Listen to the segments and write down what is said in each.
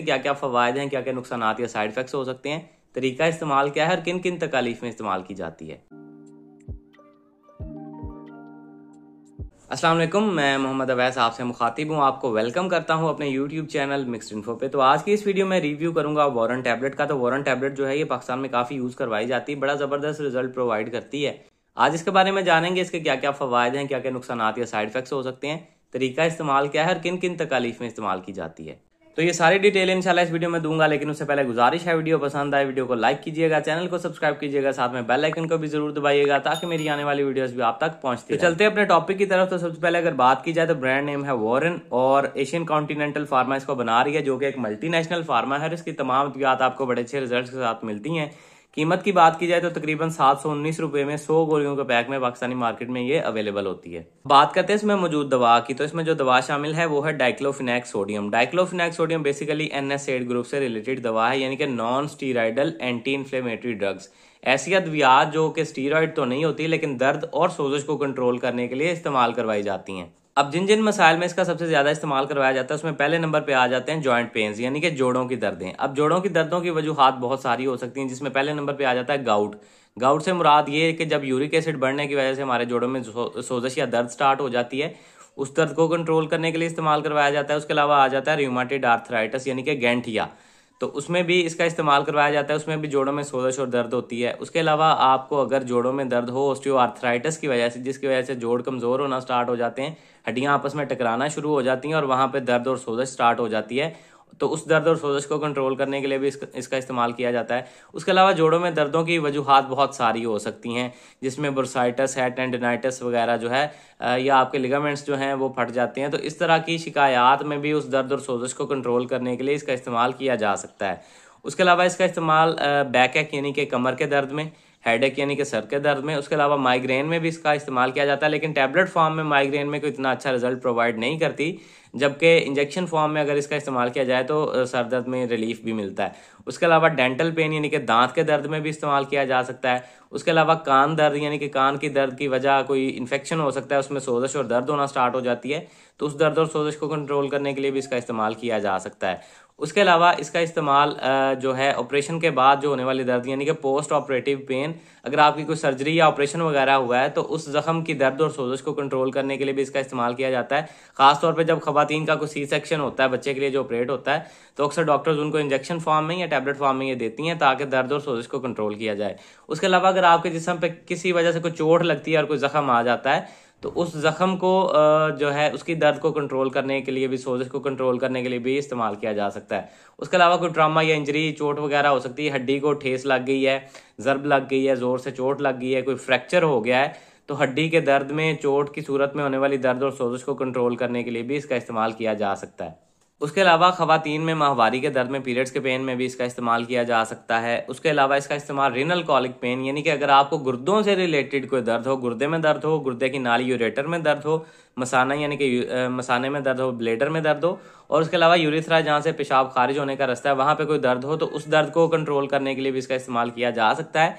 क्या क्या फ़वाद हैं क्या क्या नुकसान या साइड इफ़ेक्ट्स हो सकते हैं तरीका इस्तेमाल क्या है और किन किन तकालीफ में इस्तेमाल की जाती है असलम मैं मोहम्मद अवैस आपसे मुखातिब हूँ आपको वेलकम करता हूँ अपने यूट्यूब चैनल मिक्सड इन्फो पे तो आज की इस वीडियो में रिव्यू करूँगा वॉरन टैबलेट का तो वॉरन टैबलेट जो है ये पाकिस्तान में काफ़ी यूज़ करवाई जाती है बड़ा ज़बरदस्त रिजल्ट प्रोवाइड करती है आज इसके बारे में जानेंगे इसके क्या क्या फ़वाद हैं क्या क्या नुकसान या साइड इफ़ेक्ट्स हो सकते हैं तरीका इस्तेमाल क्या है और किन किन तकालीफ में इस्तेमाल की जाती है तो ये सारी डिटेल इंशाल्लाह इस वीडियो में दूंगा लेकिन उससे पहले गुजारिश है वीडियो पसंद आए वीडियो को लाइक कीजिएगा चैनल को सब्सक्राइब कीजिएगा साथ में बेल आइकन को भी जरूर दबाइएगा ताकि मेरी आने वाली वीडियोस भी आप तक पहुंचती तो चलते अपने टॉपिक की तरफ तो सबसे पहले अगर बात की जाए तो ब्रांड नेम है वॉरन और एशियन कॉन्टिनेंटल फार्मा इसको बना रही है जो कि एक मल्टीनेशनल फार्मा है इसकी तमाम आपको बड़े अच्छे रिजल्ट के साथ मिलती है कीमत की बात की जाए तो तकरीबन सात सौ उन्नीस रुपए में सौ गोलियों के पैक में पाकिस्तानी मार्केट में ये अवेलेबल होती है बात करते हैं इसमें मौजूद दवा की तो इसमें जो दवा शामिल है वो है diclofenac sodium diclofenac sodium basically N S AID group से रिलेटेड दवा है यानी कि non steroidal anti inflammatory drugs ऐसी अद्वियात जो कि स्टीरॉयड तो नहीं होती लेकिन दर्द और सोजश को कंट्रोल करने के लिए इस्तेमाल करवाई जाती हैं अब जिन जिन मसाइल में इसका सबसे ज़्यादा इस्तेमाल करवाया जाता है उसमें पहले नंबर पे आ जाते हैं जॉइंट पेन्स यानी कि जोड़ों की दर्दें अब जोड़ों की दर्दों की वजूहत बहुत सारी हो सकती हैं जिसमें पहले नंबर पे आ जाता है गाउट गाउट से मुराद ये है कि जब यूरिक एसिड बढ़ने की वजह से हमारे जोड़ों में सोजश या दर्द स्टार्ट हो जाती है उस दर्द को कंट्रोल करने के लिए इस्तेमाल करवाया जाता है उसके अलावा आ जाता है रिमाटेड आर्थराइटिस यानी कि गेंठिया तो उसमें भी इसका इस्तेमाल करवाया जाता है उसमें भी जोड़ों में सोजश और दर्द होती है उसके अलावा आपको अगर जोड़ों में दर्द हो ऑस्टियोआर्थराइटिस की वजह से जिसकी वजह से जोड़ कमज़ोर होना स्टार्ट हो जाते हैं हड्डियाँ आपस में टकराना शुरू हो जाती हैं और वहां पर दर्द और सोजश स्टार्ट हो जाती है तो उस दर्द और सोजश को कंट्रोल करने के लिए भी इसका, इसका इस्तेमाल किया जाता है उसके अलावा जोड़ों में दर्दों की वजूहत बहुत सारी हो सकती हैं जिसमें ब्रोसाइटस है टेंडनाइटस वगैरह जो है या आपके लिगामेंट्स जो हैं वो फट जाते हैं तो इस तरह की शिकायत में भी उस दर्द और सोजश को कंट्रोल करने के लिए इसका इस्तेमाल किया जा सकता है उसके अलावा इसका इस्तेमाल बैक यानी कि कमर के दर्द में एक यानी कि सर के दर्द में उसके अलावा माइग्रेन में भी इसका इस्तेमाल किया जाता है लेकिन टैबलेट फॉर्म में माइग्रेन में कोई इतना अच्छा रिजल्ट प्रोवाइड नहीं करती जबकि इंजेक्शन फॉर्म में अगर इसका इस्तेमाल किया जाए तो सर दर्द में रिलीफ भी मिलता है उसके अलावा डेंटल पेन यानी कि दांत के दर्द में भी इस्तेमाल किया जा सकता है उसके अलावा कान दर्द यानी कि कान की दर्द की वजह कोई इन्फेक्शन हो सकता है उसमें सोजश और दर्द होना स्टार्ट हो जाती है तो उस दर्द और सोजश को कंट्रोल करने के लिए भी इसका इस्तेमाल किया जा सकता है उसके अलावा इसका इस्तेमाल जो है ऑपरेशन के बाद जो होने वाली दर्द यानी कि पोस्ट ऑपरेटिव पेन अगर आपकी कोई सर्जरी या ऑपरेशन वगैरह हुआ है तो उस जख्म की दर्द और सोजश को कंट्रोल करने के लिए भी इसका इस्तेमाल किया जाता है खासतौर पर जब खातन का कोई सी सेक्शन होता है बच्चे के लिए जो ऑपरेट होता है तो अक्सर डॉक्टर्स उनको इंजेक्शन फॉर्म में या टैबलेट फॉर्म में ये देती हैं ताकि दर्द और सोजश को कंट्रोल किया जाए उसके अलावा अगर आपके जिसम पर किसी वजह से कोई चोट लगती है और कोई जख्म आ जाता है तो उस ज़ख़म को जो है उसकी दर्द को कंट्रोल करने के लिए भी सोजिश को कंट्रोल करने के लिए भी इस्तेमाल किया जा सकता है उसके अलावा कोई ट्रामा या इंजरी चोट वगैरह हो सकती है हड्डी को ठेस लग गई है ज़रब लग गई है ज़ोर से चोट लग गई है कोई फ्रैक्चर हो गया है तो हड्डी के दर्द में चोट की सूरत में होने वाली दर्द और सोजश को कंट्रोल करने के लिए भी इसका इस्तेमाल किया जा सकता है उसके अलावा खातन में माहवारी के दर्द में पीरियड्स के पेन में भी इसका इस्तेमाल किया जा सकता है उसके अलावा इसका इस्तेमाल रिनल कॉलिक पेन यानी कि अगर आपको गुर्दों से रिलेटेड कोई दर्द हो गुर्दे में दर्द हो गुर्दे की नाली यूरेटर में दर्द हो मसाना यानी कि मसाने में दर्द हो ब्लेडर में दर्द हो और उसके अलावा यूरिथ्रा जहाँ से पेशाब खारिज होने का रास्ता है वहाँ पर कोई दर्द हो तो उस दर्द को कंट्रोल करने के लिए भी इसका इस्तेमाल किया जा सकता है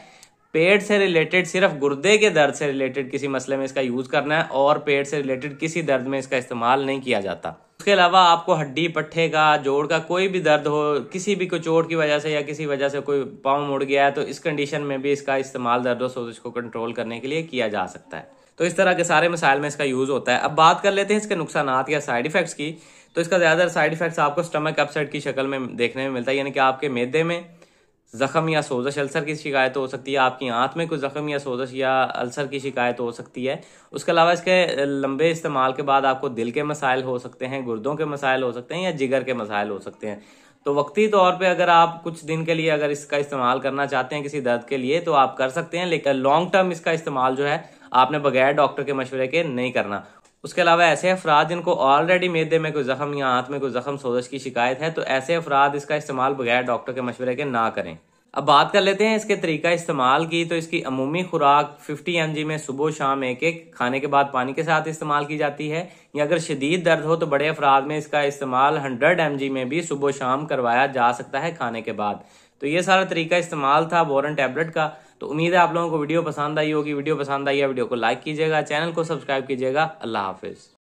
पेट से रिलेटेड सिर्फ गुर्दे के दर्द से रिलेटेड किसी मसले में इसका यूज़ करना है और पेट से रिलेटेड किसी दर्द में इसका इस्तेमाल नहीं किया जाता उसके अलावा आपको हड्डी पट्ठे का जोड़ का कोई भी दर्द हो किसी भी को चोट की वजह से या किसी वजह से कोई पाँव मुड़ गया है तो इस कंडीशन में भी इसका इस्तेमाल दर्द और सोजिश को कंट्रोल करने के लिए किया जा सकता है तो इस तरह के सारे मिसाइल में इसका यूज़ होता है अब बात कर लेते हैं इसके नुकसान या साइड इफ़ेक्ट्स की तो इसका ज़्यादातर साइड इफ़ेक्ट्स आपको स्टमक अपसेट की शक्ल में देखने में मिलता है यानी कि आपके मैदे में ज़ख़म या सोजश अल्सर की शिकायत हो सकती है आपकी आँख में कोई ज़ख़म या सोजश या अल्सर की शिकायत हो सकती है उसके अलावा इसके लंबे इस्तेमाल के बाद आपको दिल के मसाइल हो सकते हैं गुर्दों के मसाइल हो सकते हैं या जिगर के मसाइल हो सकते हैं तो वक्ती तौर पे अगर आप कुछ दिन के लिए अगर इसका इस्तेमाल करना चाहते हैं किसी दर्द के लिए तो आप कर सकते हैं लेकिन लॉन्ग टर्म इसका इस्तेमाल जो है आपने बगैर डॉक्टर के मशवरे के नहीं करना उसके अलावा ऐसे अफराद जिनको ऑलरेडी मैदे में कोई जख्म या हाथ में कोई जख्म सोजश की शिकायत है तो ऐसे अफराद इसका इस्तेमाल बगैर डॉक्टर के मशवरे के ना करें अब बात कर लेते हैं इसके तरीका इस्तेमाल की तो इसकी अमूमी खुराक 50 एम में सुबह शाम एक एक खाने के बाद पानी के साथ इस्तेमाल की जाती है या अगर शदीद दर्द हो तो बड़े अफराद में इसका इस्तेमाल 100 एम में भी सुबह शाम करवाया जा सकता है खाने के बाद तो ये सारा तरीका इस्तेमाल था बोरन टैबलेट का तो उम्मीद है आप लोगों को वीडियो पसंद आई होगी वीडियो पसंद आई है वीडियो को लाइक कीजिएगा चैनल को सब्सक्राइब कीजिएगा अल्लाह हाफिज़